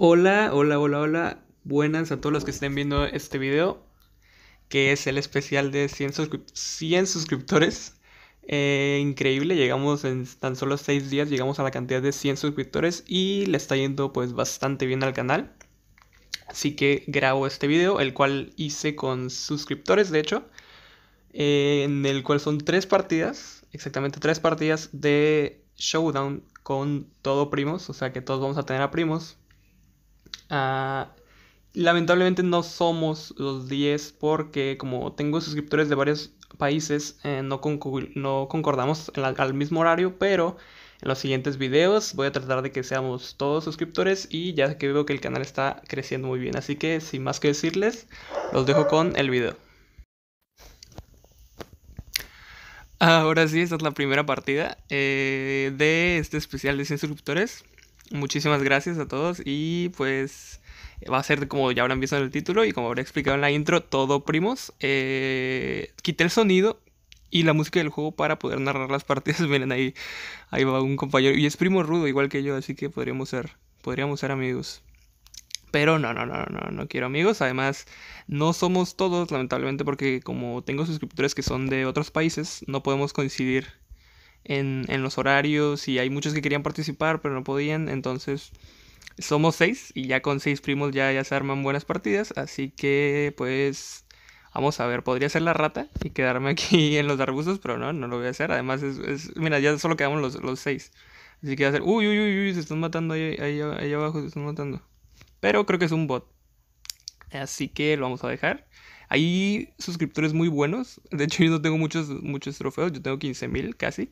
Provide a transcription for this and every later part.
Hola, hola, hola, hola. Buenas a todos los que estén viendo este video, que es el especial de 100, suscriptores. Eh, increíble, llegamos en tan solo 6 días, llegamos a la cantidad de 100 suscriptores y le está yendo pues bastante bien al canal. Así que grabo este video, el cual hice con suscriptores, de hecho, eh, en el cual son tres partidas, exactamente tres partidas de Showdown con todo primos, o sea que todos vamos a tener a primos, Ah, lamentablemente no somos los 10 porque como tengo suscriptores de varios países, eh, no, no, concordamos al mismo horario, pero en los siguientes videos voy a tratar de que seamos todos suscriptores y ya que veo que el canal está creciendo muy bien. Así que sin más que decirles, los dejo con el video. Ahora sí, esta es la primera partida eh, de este especial de 100 suscriptores. Muchísimas gracias a todos y pues va a ser como ya habrán visto en el título y como habré explicado en la intro, todo primos. Eh, quité el sonido y la música del juego para poder narrar las partidas. Miren, ahí, ahí va un compañero. Y es primo rudo, igual que yo, así que podríamos ser, podríamos ser amigos. Pero no, no, no, no, no quiero amigos. Además, no somos todos, lamentablemente, porque como tengo suscriptores que son de otros países, no podemos coincidir en, los horarios y hay muchos que querían participar pero no podían, entonces somos seis y ya con seis primos ya, ya se arman buenas partidas, así que pues Vamos a ver, podría ser la rata y quedarme aquí en los arbustos, pero no, no lo voy a hacer. Además, es, mira, ya solo quedamos los, seis. Así que va a ser, uy, uy, uy, uy, se están matando ahí, ahí, abajo, se están matando. Pero creo que es un bot. Así que lo vamos a dejar. Hay suscriptores muy buenos. De hecho, yo no tengo muchos, muchos trofeos. Yo tengo 15.000 casi.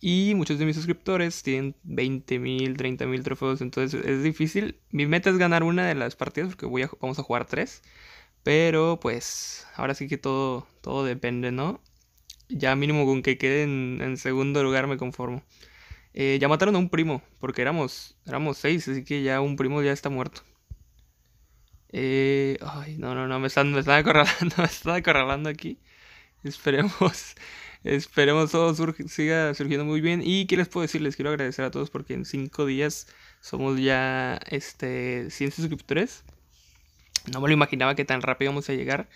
Y muchos de mis suscriptores tienen 20 mil, 30 mil trofeos. Entonces es difícil. Mi meta es ganar una de las partidas porque voy vamos a jugar tres. Pero pues ahora sí que todo, todo depende, ¿no? Ya mínimo con que quede en, segundo lugar me conformo. Eh, ya mataron a un primo, porque éramos, éramos seis, así que ya un primo ya está muerto. Eh, ay, no, no, no, me están, me acorralando, me están acorralando aquí. Esperemos, esperemos todo siga surgiendo muy bien. Y qué les puedo decir, les quiero agradecer a todos porque en 5 días somos ya este 100 suscriptores. No me lo imaginaba que tan rápido vamos a llegar.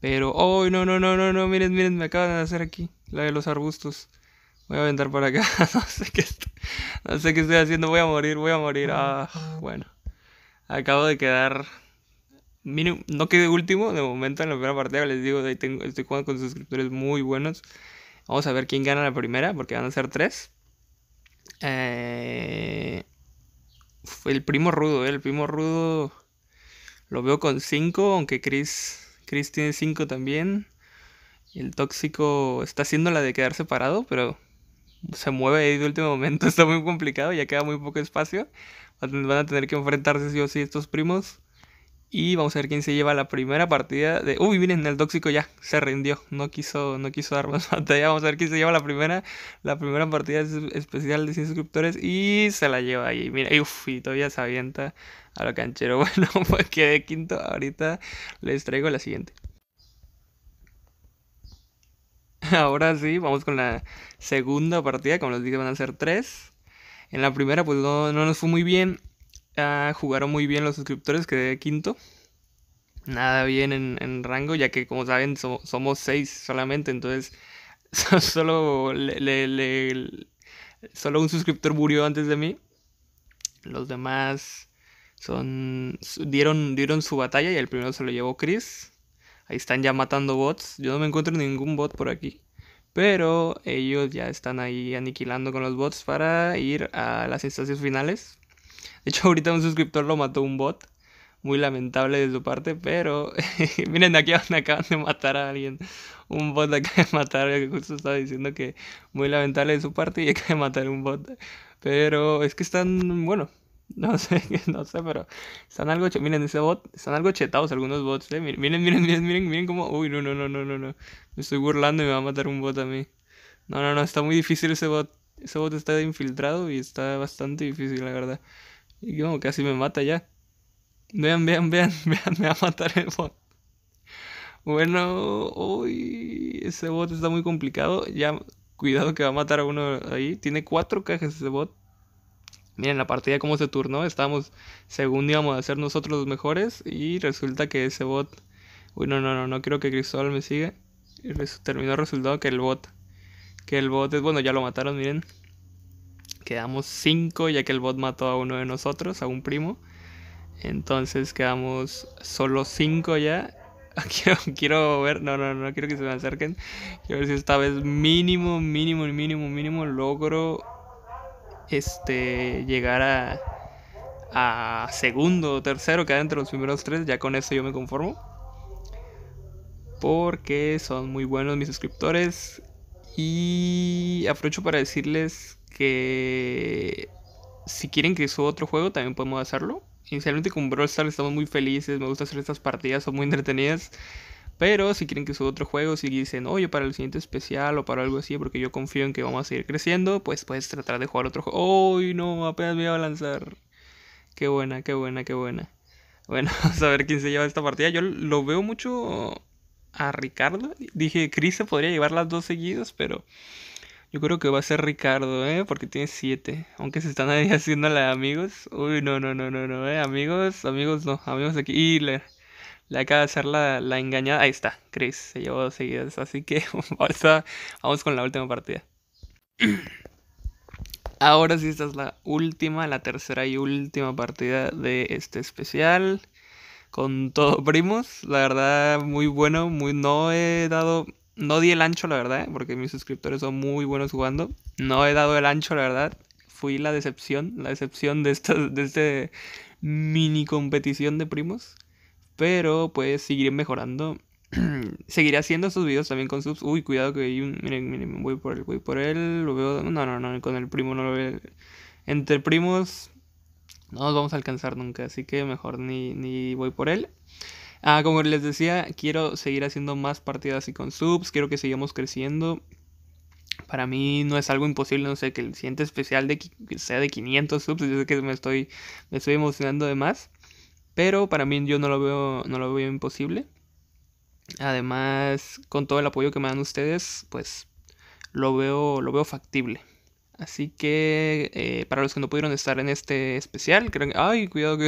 Pero, ay no, no, no, no, no, miren, miren, me acaban de hacer aquí la de los arbustos. Voy a aventar por acá, no sé qué, estoy, haciendo, voy a morir, voy a morir. Ah, bueno, acabo de quedar no quedé último de momento en la primera partida, les digo, ahí estoy jugando con suscriptores muy buenos. Vamos a ver quién gana la primera, porque van a ser tres. Eh, el primo rudo, eh, el primo rudo lo veo con cinco, aunque Chris, Chris tiene cinco también. El tóxico está haciendo la de Quedar separado, pero se mueve ahí de último momento, está muy complicado, ya queda muy poco espacio. Van a tener que enfrentarse sí o sí estos primos. Y vamos a ver quién se lleva la primera partida de... Uy, miren, el tóxico ya se rindió. No quiso, no quiso dar más batalla. Vamos a ver quién se lleva la primera. La primera partida especial de 100 suscriptores. Y se la lleva ahí. Mira, y, todavía se avienta a lo canchero. Bueno, pues quedé quinto. Ahorita les traigo la siguiente. Ahora sí, vamos con la segunda partida. Como les dije, van a ser tres. En la primera, pues no, no nos fue muy bien jugaron muy bien los suscriptores, quedé quinto. Nada bien en, rango, ya que como saben somos seis solamente, entonces solo, solo un suscriptor murió antes de mí. Los demás son dieron, dieron su batalla y el primero se lo llevó Chris. Ahí están ya matando bots. Yo no me encuentro ningún bot por aquí. Pero ellos ya están ahí aniquilando con los bots para ir a las instancias finales. De hecho, ahorita un suscriptor lo mató un bot. Muy lamentable de su parte, pero miren, aquí acaban de matar a alguien. Un bot acaba de matar, que justo estaba diciendo que muy lamentable de su parte y acaba de matar un bot. Pero es que están, bueno, no sé, no sé, pero están algo, miren ese bot, están algo chetados algunos bots, eh. Miren, miren, miren, miren, miren cómo, uy, no, no, no, no, no, no. Me estoy burlando y me va a matar un bot a mí. No, no, no, está muy difícil ese bot. Ese bot está infiltrado y está bastante difícil, la verdad. Y como casi me mata ya. Vean, vean, vean, vean, me va a matar el bot. Bueno, uy, ese bot está muy complicado. Ya, cuidado que va a matar a uno ahí. Tiene cuatro cajas ese bot. Miren la partida como se turnó. Estábamos, según íbamos a ser nosotros los mejores. Y resulta que ese bot. Uy, no, no, no, no quiero que Cristóbal me siga. Y terminó resultado que el bot. Que el bot es bueno, ya lo mataron, miren quedamos cinco ya que el bot mató a uno de nosotros, a un primo. Entonces quedamos solo cinco ya. Quiero, quiero ver, no, no, no quiero que se me acerquen. Quiero ver si esta vez mínimo, mínimo, mínimo, mínimo logro este llegar a, a segundo o tercero, quedar entre los primeros tres. Ya con eso yo me conformo. Porque son muy buenos mis suscriptores. Y aprovecho para decirles que si quieren que suba otro juego, también podemos hacerlo. Inicialmente con Brawl Stars estamos muy felices, me gusta hacer estas partidas, son muy entretenidas. Pero si quieren que suba otro juego, si dicen, oye, para el siguiente especial o para algo así, porque yo confío en que vamos a seguir creciendo, pues puedes tratar de jugar otro juego. ¡Uy, no! Apenas me iba a lanzar. Qué buena, qué buena, qué buena. Bueno, vamos a ver quién se lleva esta partida. Yo lo veo mucho a Ricardo. Dije, Chris se podría llevar las dos seguidas, pero yo creo que va a ser Ricardo, ¿eh? Porque tiene siete. Aunque se están ahí haciendo la de amigos. Uy, no, no, no, no, no, ¿eh? Amigos, amigos no. Amigos aquí. Y le, acaba de hacer la, engañada. Ahí está, Chris. Se llevó dos seguidas. Así que vamos con la última partida. Ahora sí, esta es la última, la tercera y última partida de este especial. Con todo primos. La verdad, muy bueno. Muy, no he dado no di el ancho, la verdad, porque mis suscriptores son muy buenos jugando. No he dado el ancho, la verdad. Fui la decepción, la decepción de esta, este mini competición de primos. Pero pues seguiré mejorando. seguiré haciendo estos videos también con subs. Uy, cuidado que hay un... Miren, miren, voy por él, voy por él. Lo veo... No, no, no, con el primo no lo veo. Entre primos no nos vamos a alcanzar nunca, así que mejor ni, ni voy por él. Ah, como les decía, quiero seguir haciendo más partidas y con subs, quiero que sigamos creciendo. Para mí no es algo imposible, no sé, que el siguiente especial de, sea de 500 subs, yo sé que me estoy, me estoy emocionando de más, pero para mí yo no lo veo, no lo veo imposible. Además, con todo el apoyo que me dan ustedes, pues lo veo, lo veo factible. Así que eh, para los que no pudieron estar en este especial, creo que... Ay, cuidado,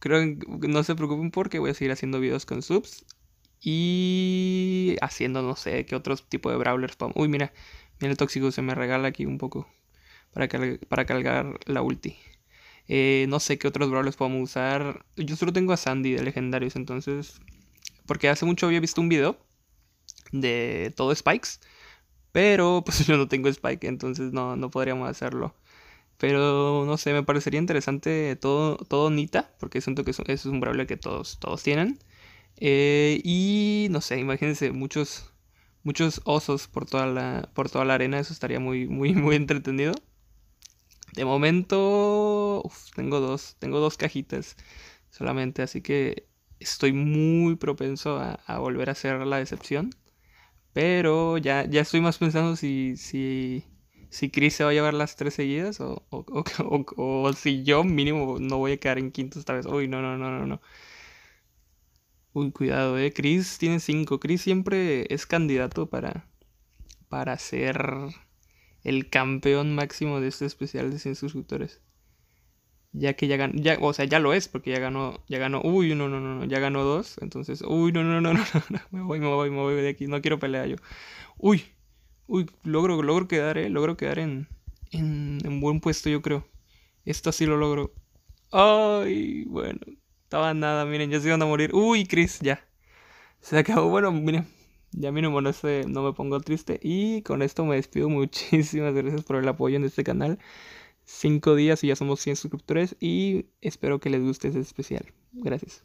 Creo que no se preocupen porque voy a seguir haciendo videos con subs. Y haciendo, no sé, qué otro tipo de brawlers. Uy, mira, mira el tóxico, se me regala aquí un poco para, para cargar la ulti. Eh, no sé qué otros brawlers podemos usar. Yo solo tengo a Sandy de legendarios, entonces... Porque hace mucho había visto un video de todo Spikes. Pero pues yo no tengo Spike, entonces no, podríamos hacerlo. Pero no sé, me parecería interesante todo, todo Nita, porque siento que eso es un brawler que todos, todos tienen. Eh, y no sé, imagínense, muchos, muchos osos por toda la, por toda la arena, eso estaría muy, muy, muy entretenido. De momento, tengo dos, tengo dos cajitas solamente, así que estoy muy propenso a, a volver a hacer la decepción. Pero ya, ya estoy más pensando si, si, si Chris se va a llevar las tres seguidas o, si yo mínimo no voy a quedar en quinto esta vez. Uy, no, no, no, no, no. Uy, cuidado, eh. Chris tiene cinco. Chris siempre es candidato para, para ser el campeón máximo de este especial de 100 suscriptores ya que ya ganó, ya, o sea, ya lo es, porque ya ganó, ya ganó, uy, no, no, no, ya ganó dos, entonces, uy, no, no, no, no, no, me voy, me voy, me voy de aquí, no quiero pelear yo. Uy, uy, logro, logro quedar, eh, logro quedar en, en, buen puesto, yo creo. Esto sí lo logro. Ay, bueno, estaba nada, miren, ya se iban a morir. Uy, Chris, ya. Se acabó, bueno, miren, ya mínimo no, sé, no me pongo triste. Y con esto me despido. Muchísimas gracias por el apoyo en este canal. Cinco días y ya somos 100 suscriptores y espero que les guste este especial. Gracias.